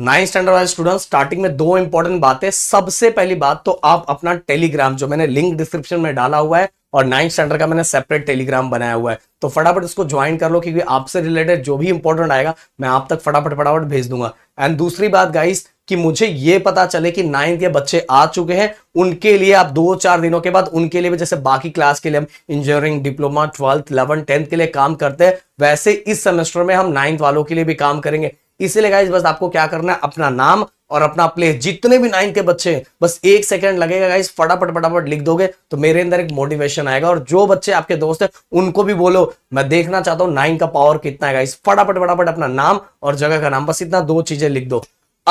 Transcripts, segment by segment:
nine standard वाले student starting में दो इंपॉर्टेंट बातें सबसे पहली बात तो आप अपना टेलीग्राम जो मैंने लिंक डिस्क्रिप्शन में डाला हुआ है और नाइन्थ स्टैंडर्ड का मैंने सेपरेट टेलीग्राम बनाया हुआ है तो फटाफट उसको ज्वाइन कर लो क्योंकि आपसे रिलेटेड जो भी इंपॉर्टेंट आएगा मैं आप तक फटाफट फटाफट भेज दूंगा एंड दूसरी बात गाइस कि मुझे ये पता चले कि नाइन्थ के बच्चे आ चुके हैं उनके लिए आप दो चार दिनों के बाद उनके लिए भी जैसे बाकी क्लास के लिए हम engineering diploma twelfth eleven tenth के लिए काम करते हैं वैसे इस सेमेस्टर में हम नाइन्थ वालों के लिए भी काम करेंगे इसीलिए गाइज बस आपको क्या करना है अपना नाम और अपना प्लेस जितने भी नाइन के बच्चे हैं बस एक सेकंड लगेगा गाइज फटाफट फटाफट लिख दोगे तो मेरे अंदर एक मोटिवेशन आएगा और जो बच्चे आपके दोस्त हैं उनको भी बोलो मैं देखना चाहता हूँ नाइन का पावर कितना है गाइज फटाफट फटाफट अपना नाम और जगह का नाम बस इतना दो चीजें लिख दो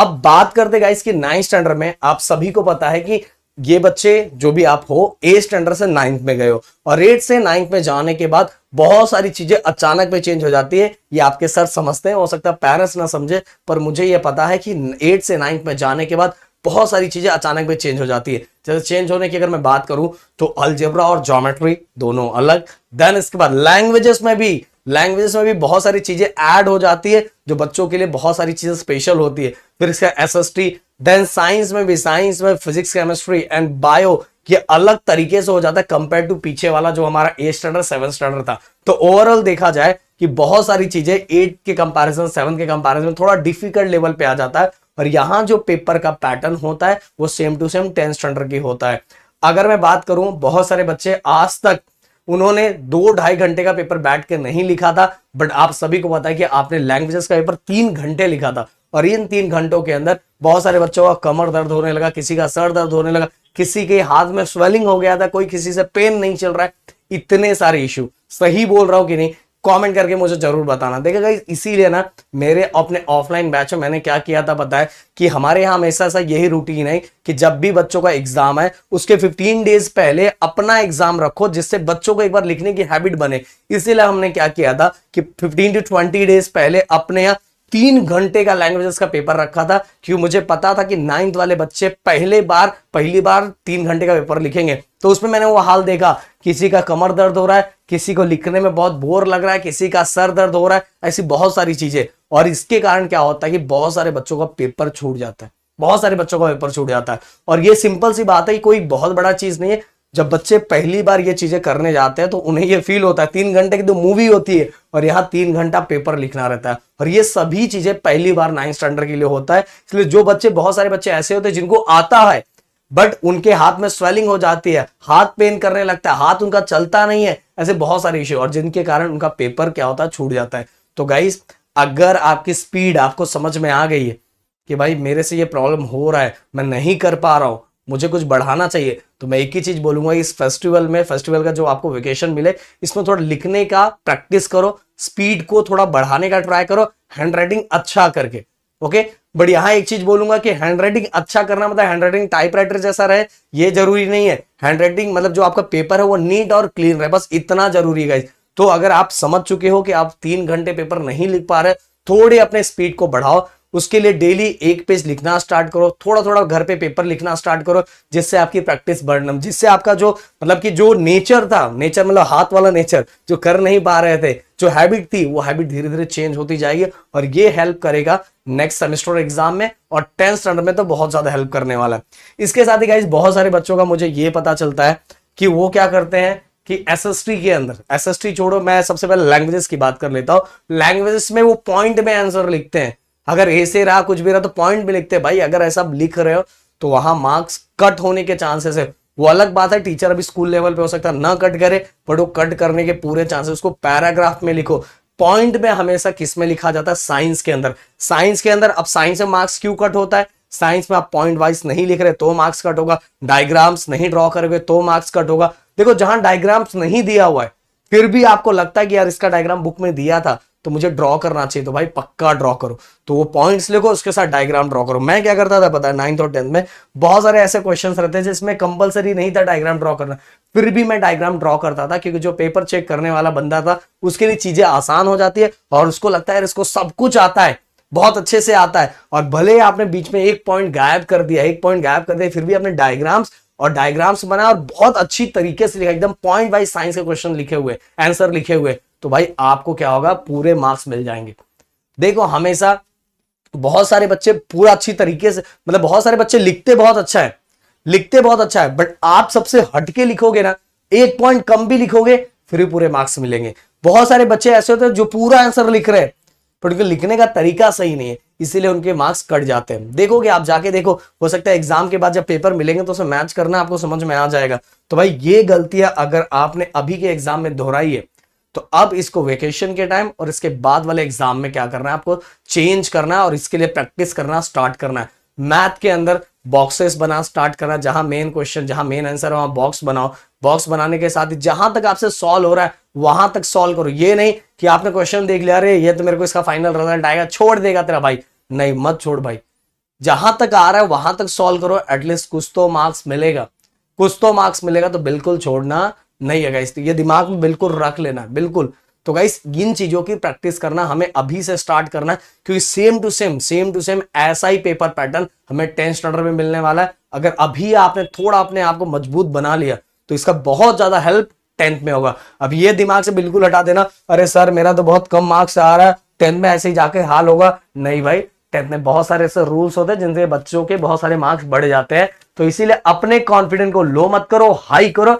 अब बात करते गाइस कि नाइन स्टैंडर्ड में आप सभी को पता है कि ये बच्चे जो भी आप हो ए स्टैंडर्ड से नाइन्थ में गए हो और एट से नाइन्थ में जाने के बाद बहुत सारी चीजें अचानक में चेंज हो जाती है ये आपके सर समझते हैं हो सकता है पेरेंट्स ना समझे पर मुझे ये पता है कि एट से नाइन्थ में जाने के बाद बहुत सारी चीजें अचानक में चेंज हो जाती है जैसे चेंज होने की अगर मैं बात करूं तो अलजेब्रा और जोमेट्री दोनों अलग देन इसके बाद लैंग्वेजेस में भी लैंग्वेज में भी बहुत सारी चीजें ऐड हो जाती है जो बच्चों के लिए बहुत सारी चीजें स्पेशल होती है फिर इसका S S T then science में भी साइंस में फिजिक्स केमिस्ट्री एंड बायो ये अलग तरीके से हो जाता है कंपेयर टू पीछे वाला जो हमारा एट स्टैंडर्ड सेवन स्टैंडर्ड था तो ओवरऑल देखा जाए कि बहुत सारी चीजें एट के कंपैरिजन सेवन के कंपैरिजन में थोड़ा डिफिकल्ट लेवल पे आ जाता है और यहाँ जो पेपर का पैटर्न होता है वो same to same ten standard की होता है अगर मैं बात करूं बहुत सारे बच्चे आज तक उन्होंने दो ढाई घंटे का पेपर बैठ के नहीं लिखा था बट आप सभी को पता है कि आपने लैंग्वेजेस का पेपर तीन घंटे लिखा था और इन तीन घंटों के अंदर बहुत सारे बच्चों का कमर दर्द होने लगा किसी का सर दर्द होने लगा किसी के हाथ में स्वेलिंग हो गया था कोई किसी से पेन नहीं चल रहा है इतने सारे इश्यू सही बोल रहा हूं कि नहीं कमेंट करके मुझे जरूर बताना देखेगा इसीलिए ना मेरे अपने ऑफलाइन बैच में मैंने क्या किया था बताया कि हमारे यहाँ हमेशा ऐसा यही रूटीन है कि जब भी बच्चों का एग्जाम है उसके 15 डेज पहले अपना एग्जाम रखो जिससे बच्चों को एक बार लिखने की हैबिट बने इसीलिए हमने क्या किया था कि 15 टू 20 डेज पहले अपने यहाँ तीन घंटे का लैंग्वेजेस का पेपर रखा था क्यों मुझे पता था कि नाइन्थ वाले बच्चे पहले बार पहली बार तीन घंटे का पेपर लिखेंगे तो उसमें मैंने वो हाल देखा किसी का कमर दर्द हो रहा है किसी को लिखने में बहुत बोर लग रहा है किसी का सर दर्द हो रहा है ऐसी बहुत सारी चीजें और इसके कारण क्या होता है कि बहुत सारे बच्चों का पेपर छूट जाता है बहुत सारे बच्चों का पेपर छूट जाता है और ये सिंपल सी बात है कि कोई बहुत बड़ा चीज नहीं है जब बच्चे पहली बार ये चीजें करने जाते हैं तो उन्हें ये फील होता है तीन घंटे की तो मूवी होती है और यहाँ तीन घंटा पेपर लिखना रहता है और ये सभी चीजें पहली बार नाइन्थ स्टैंडर्ड के लिए होता है इसलिए जो बच्चे बहुत सारे बच्चे ऐसे होते हैं जिनको आता है बट उनके हाथ में स्वेलिंग हो जाती है हाथ पेन करने लगता है हाथ उनका चलता नहीं है ऐसे बहुत सारे इश्यू और जिनके कारण उनका पेपर क्या होता है छूट जाता है तो गाइस अगर आपकी स्पीड आपको समझ में आ गई है कि भाई मेरे से ये प्रॉब्लम हो रहा है मैं नहीं कर पा रहा हूं मुझे कुछ बढ़ाना चाहिए तो मैं एक ही चीज़ बोलूंगा इस फेस्टिवल में फेस्टिवल का जो आपको वेकेशन मिले इसमें थोड़ा लिखने का प्रैक्टिस करो स्पीड को थोड़ा बढ़ाने का ट्राई करो हैंड राइटिंग अच्छा करके ओके बट यहां एक चीज बोलूंगा कि हैंड राइटिंग अच्छा करना मतलब हैंड राइटिंग टाइप राइटर जैसा रहे ये जरूरी नहीं है हैंड राइटिंग मतलब जो आपका पेपर है वो नीट और क्लीन रहे बस इतना जरूरी है तो अगर आप समझ चुके हो कि आप तीन घंटे पेपर नहीं लिख पा रहे थोड़े अपने स्पीड को बढ़ाओ उसके लिए डेली एक पेज लिखना स्टार्ट करो थोड़ा थोड़ा घर पे पेपर लिखना स्टार्ट करो जिससे आपकी प्रैक्टिस बढ़ना जिससे आपका जो मतलब कि जो नेचर था नेचर मतलब हाथ वाला नेचर जो कर नहीं पा रहे थे जो हैबिट थी वो हैबिट धीरे धीरे चेंज होती जाएगी और ये हेल्प करेगा नेक्स्ट सेमेस्टर एग्जाम में और टेंथ स्टैंडर्ड में तो बहुत ज्यादा हेल्प करने वाला है इसके साथ ही गाइज बहुत सारे बच्चों का मुझे ये पता चलता है कि वो क्या करते हैं कि एस के अंदर एस छोड़ो मैं सबसे पहले लैंग्वेजेस की बात कर लेता हूँ लैंग्वेजेस में वो पॉइंट में आंसर लिखते हैं अगर ऐसे रहा कुछ भी रहा तो पॉइंट भी लिखते भाई अगर ऐसा लिख रहे हो तो वहां मार्क्स कट होने के चांसेस है वो अलग बात है टीचर अभी स्कूल लेवल पे हो सकता है ना कट करे बट वो कट करने के पूरे चांसेस उसको पैराग्राफ में लिखो पॉइंट में हमेशा किस में लिखा जाता है साइंस के अंदर साइंस के अंदर अब साइंस में मार्क्स क्यों कट होता है साइंस में आप पॉइंट वाइज नहीं लिख रहे तो मार्क्स कट होगा डायग्राम्स नहीं ड्रॉ करोगे तो मार्क्स कट होगा देखो जहां डायग्राम्स नहीं दिया हुआ है फिर भी आपको लगता है कि यार इसका डायग्राम बुक में दिया था तो मुझे ड्रॉ करना चाहिए तो भाई पक्का ड्रॉ करो तो वो पॉइंट्स लिखो उसके साथ डायग्राम ड्रॉ करो मैं क्या करता था पता है नाइन्थ और टेंथ में बहुत सारे ऐसे क्वेश्चंस रहते हैं जिसमें कंपलसरी नहीं था डायग्राम ड्रॉ करना फिर भी मैं डायग्राम ड्रॉ करता था क्योंकि जो पेपर चेक करने वाला बंदा था उसके लिए चीजें आसान हो जाती है और उसको लगता है इसको सब कुछ आता है बहुत अच्छे से आता है और भले ही आपने बीच में एक पॉइंट गायब कर दिया एक पॉइंट गायब कर दिया फिर भी आपने डायग्राम्स और डायग्राम्स बनाया और बहुत अच्छी तरीके से लिखा एकदम पॉइंट वाइज साइंस के क्वेश्चन लिखे हुए आंसर लिखे हुए तो भाई आपको क्या होगा पूरे मार्क्स मिल जाएंगे देखो हमेशा बहुत सारे बच्चे पूरा अच्छी तरीके से मतलब बहुत सारे बच्चे लिखते बहुत अच्छा है लिखते बहुत अच्छा है बट आप सबसे हटके लिखोगे ना एक पॉइंट कम भी लिखोगे फिर भी पूरे मार्क्स मिलेंगे बहुत सारे बच्चे ऐसे होते हैं जो पूरा आंसर लिख रहे हैं पर उनके लिखने का तरीका सही नहीं है इसीलिए उनके मार्क्स कट जाते हैं देखोगे आप जाके देखो हो सकता है एग्जाम के बाद जब पेपर मिलेंगे तो उसे मैच करना आपको समझ में आ जाएगा तो भाई ये गलतियां अगर आपने अभी के एग्जाम में दोहराई है तो अब इसको वेकेशन के टाइम और इसके बाद वाले एग्जाम में क्या करना है आपको चेंज करना है और इसके लिए प्रैक्टिस करना स्टार्ट करना है मैथ के अंदर बॉक्सेस बना स्टार्ट करना जहां मेन क्वेश्चन जहां मेन आंसर वहां बॉक्स बनाओ बॉक्स बनाने के साथ ही जहां तक आपसे सॉल्व हो रहा है वहां तक सॉल्व करो ये नहीं कि आपने क्वेश्चन देख लिया अरे ये तो मेरे को इसका फाइनल रिजल्ट आएगा छोड़ देगा तेरा भाई नहीं मत छोड़ भाई जहां तक आ रहा है वहां तक सॉल्व करो एटलीस्ट कुछ तो मार्क्स मिलेगा कुछ तो मार्क्स मिलेगा तो बिल्कुल छोड़ना नहीं है गाइस तो ये दिमाग में बिल्कुल रख लेना बिल्कुल तो गाइस इन चीजों की प्रैक्टिस करना हमें अभी से स्टार्ट करना है क्योंकि same to same same to same ऐसा ही पेपर पैटर्न हमें टेंथ स्टैंडर्ड में मिलने वाला है अगर अभी आपने थोड़ा अपने आप को मजबूत बना लिया तो इसका बहुत ज्यादा हेल्प टेंथ में होगा अब ये दिमाग से बिल्कुल हटा देना अरे सर मेरा तो बहुत कम मार्क्स आ रहा है टेंथ में ऐसे ही जाके हाल होगा नहीं भाई टेंथ में बहुत सारे ऐसे रूल्स होते हैं जिनसे बच्चों के बहुत सारे मार्क्स बढ़ जाते हैं तो इसीलिए अपने कॉन्फिडेंस को लो मत करो हाई करो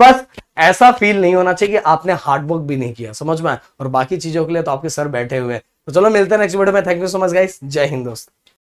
बस ऐसा फील नहीं होना चाहिए कि आपने हार्डवर्क भी नहीं किया समझ में और बाकी चीजों के लिए तो आपके सर बैठे हुए हैं तो चलो मिलते हैं नेक्स्ट वीडियो में thank you so much guys जय हिंद दोस्तों